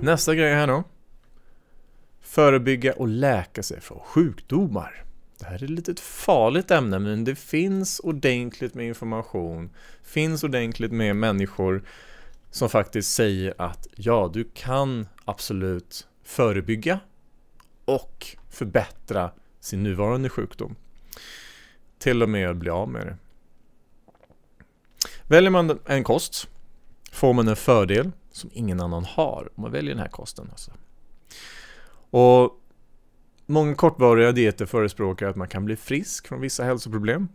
Nästa grej här då. Förebygga och läka sig från sjukdomar. Det här är ett litet farligt ämne, men det finns ordentligt med information. Finns ordentligt med människor som faktiskt säger att ja, du kan absolut förebygga och förbättra sin nuvarande sjukdom. Till och med bli av med det. Väljer man en kost får man en fördel som ingen annan har om man väljer den här kosten. Alltså. Och Många kortvariga dieter förespråkar att man kan bli frisk från vissa hälsoproblem.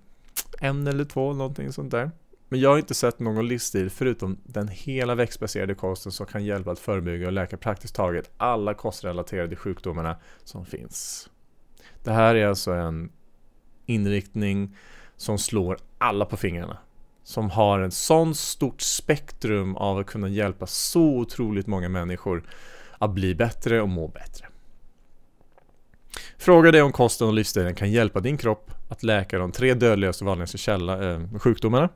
En eller två, någonting sånt där. Men jag har inte sett någon livsstil förutom den hela växtbaserade kosten som kan hjälpa att förebygga och läka praktiskt taget alla kostrelaterade sjukdomarna som finns. Det här är alltså en inriktning som slår alla på fingrarna som har ett sånt stort spektrum av att kunna hjälpa så otroligt många människor att bli bättre och må bättre. Fråga dig om kosten och livsstilen kan hjälpa din kropp att läka de tre dödligaste vanligaste källa, eh, sjukdomarna.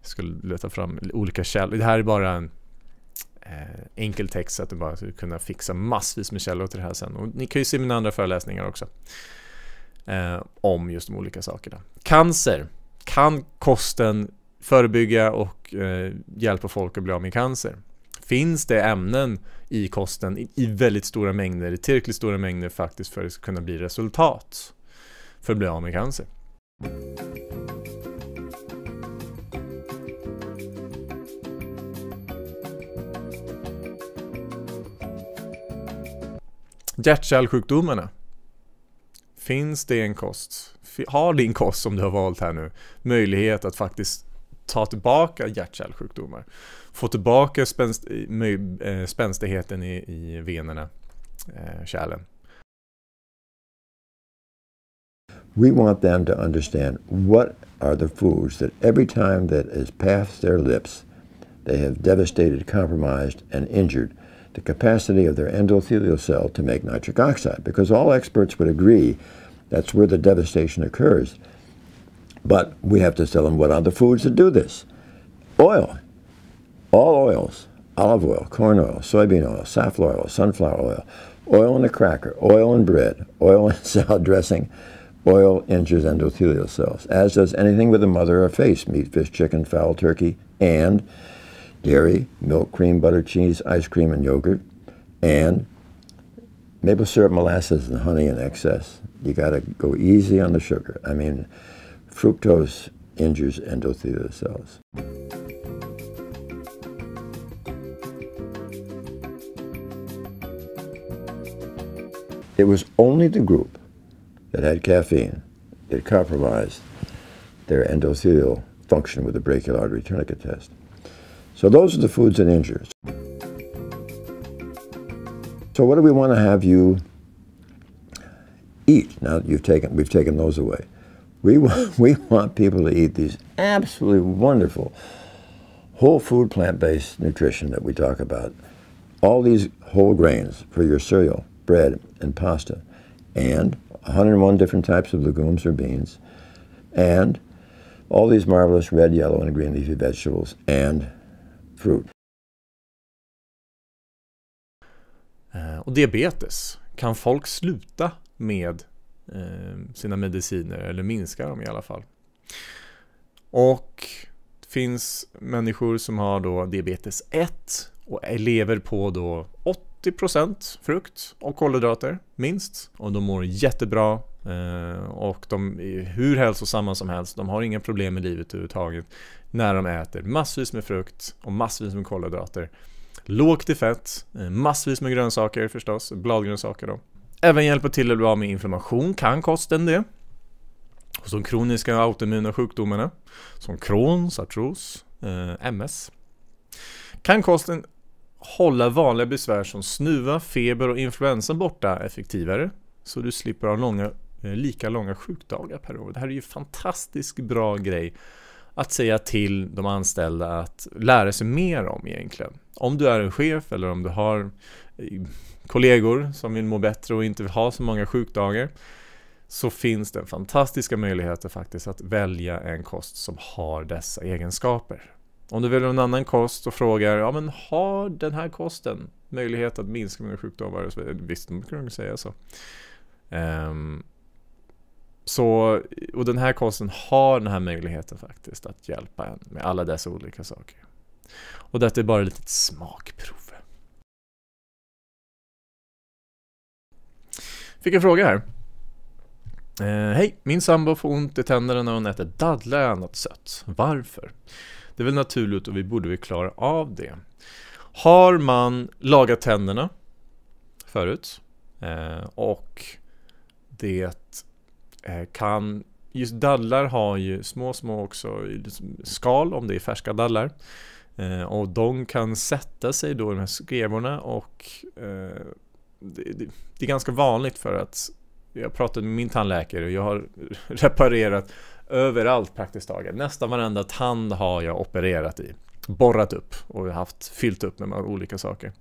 Jag skulle leta fram olika källor. Det här är bara en eh, enkel text så att du bara skulle kunna fixa massvis med källor till det här sen. Och ni kan ju se mina andra föreläsningar också. Eh, om just de olika sakerna. Cancer. Kan kosten förebygga och eh, hjälpa folk att bli av med cancer. Finns det ämnen i kosten i, väldigt stora mängder, i tillräckligt stora mängder faktiskt för att det ska kunna bli resultat för att bli av med cancer. Hjärtkärlsjukdomarna. Finns det en kost, har din kost som du har valt här nu möjlighet att faktiskt ta tillbaka Få tillbaka spänst, eh, spänstigheten i, i venerna, eh, kärlen. We want them to understand what are the foods that every time that is passed their lips, they have devastated, compromised, and injured the capacity of their endothelial cell to make nitric oxide. Because all experts would agree that's where the devastation occurs. But we have to tell them what other foods that do this. Oil, all oils, olive oil, corn oil, soybean oil, safflower oil, sunflower oil, oil in a cracker, oil in bread, oil in salad dressing, oil injures endothelial cells, as does anything with a mother or face, meat, fish, chicken, fowl, turkey, and dairy, milk, cream, butter, cheese, ice cream, and yogurt, and maple syrup, molasses, and honey in excess. You got to go easy on the sugar. I mean, Fructose injures endothelial cells. It was only the group that had caffeine that compromised their endothelial function with the brachial artery tourniquet test. So those are the foods that injure. So what do we want to have you eat now that you've taken, we've taken those away? We want, we want people to eat these absolutely wonderful whole food plant-based nutrition that we talk about. All these whole grains for your cereal, bread, and pasta, and 101 different types of legumes or beans, and all these marvelous red, yellow, and green leafy vegetables, and fruit. Eh, och diabetes, kan folk sluta med Eh, sina mediciner, eller minska dem i alla fall. Och det finns människor som har då diabetes 1 och lever på då 80% frukt och kolhydrater, minst. Och de mår jättebra eh, och de är hur hälsosamma som helst. De har inga problem i livet överhuvudtaget när de äter massvis med frukt och massvis med kolhydrater. Lågt i fett, eh, massvis med grönsaker förstås, bladgrönsaker då. Även hjälpa till att bli av med inflammation kan kosten det. Hos de kroniska autoimmuna sjukdomarna som Crohns, artros, eh, MS. Kan kosten hålla vanliga besvär som snuva, feber och influensa borta effektivare så du slipper ha långa, eh, lika långa sjukdagar per år. Det här är ju fantastiskt bra grej att säga till de anställda att lära sig mer om egentligen. Om du är en chef eller om du har kollegor som vill må bättre och inte vill ha så många sjukdagar så finns det fantastiska möjligheter faktiskt att välja en kost som har dessa egenskaper. Om du väljer en annan kost och frågar, ja men har den här kosten möjlighet att minska mina sjukdomar? Visst, de kunde säga så. Um, så. Och den här kosten har den här möjligheten faktiskt att hjälpa en med alla dessa olika saker. Och detta är bara ett litet smakprov. Fick en fråga här. Eh, Hej, min sambo får ont i tänderna när hon äter dadlar och annat sött. Varför? Det är väl naturligt och vi borde väl klara av det. Har man lagat tänderna förut eh, och det eh, kan... Just dadlar har ju små, små också skal om det är färska dadlar. Eh, och de kan sätta sig då i de här skrevorna och eh, det, det, är ganska vanligt för att jag pratade med min tandläkare och jag har reparerat överallt praktiskt taget. Nästan varenda tand har jag opererat i. Borrat upp och haft, fyllt upp med olika saker.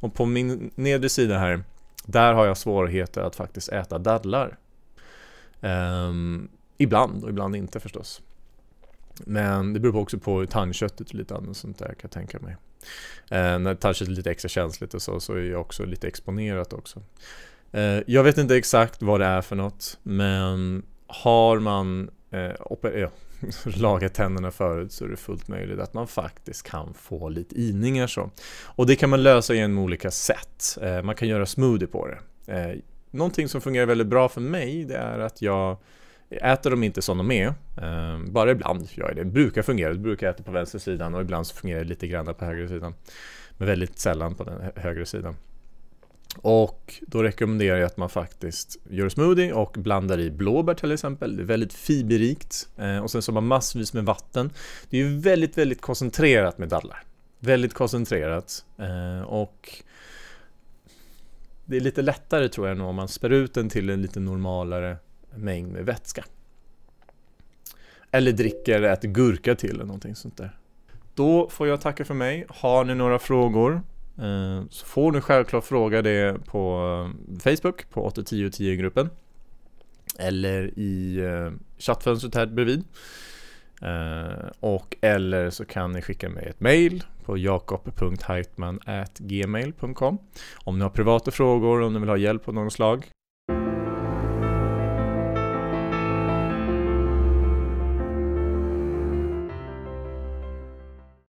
Och på min nedre sida här, där har jag svårigheter att faktiskt äta dadlar. Um, ibland och ibland inte förstås. Men det beror också på tandköttet och lite annat sånt där kan jag tänka mig. Eh, när tandköttet är lite extra känsligt och så, så är jag också lite exponerat också. Eh, jag vet inte exakt vad det är för något, men har man eh, opererat lagat tänderna förut så är det fullt möjligt att man faktiskt kan få lite iningar så. Och det kan man lösa genom olika sätt. Eh, man kan göra smoothie på det. Eh, någonting som fungerar väldigt bra för mig det är att jag äter de inte som de är, eh, bara ibland gör jag det. Brukar fungera, det brukar äta på vänster sidan och ibland så fungerar det lite grann på höger sidan. Men väldigt sällan på den högre sidan. Och då rekommenderar jag att man faktiskt gör smoothie och blandar i blåbär till exempel. Det är väldigt fiberrikt eh, och sen så har man massvis med vatten. Det är ju väldigt, väldigt koncentrerat med dadlar. Väldigt koncentrerat eh, och det är lite lättare tror jag nu om man spär ut den till en lite normalare mängd med vätska. Eller dricker, äter gurka till eller någonting sånt där. Då får jag tacka för mig. Har ni några frågor eh, så får ni självklart fråga det på eh, Facebook, på 81010-gruppen. Eller i eh, chattfönstret här bredvid. Och eller så kan ni skicka mig ett mail på jakob.heitman.gmail.com Om ni har privata frågor, om ni vill ha hjälp av något slag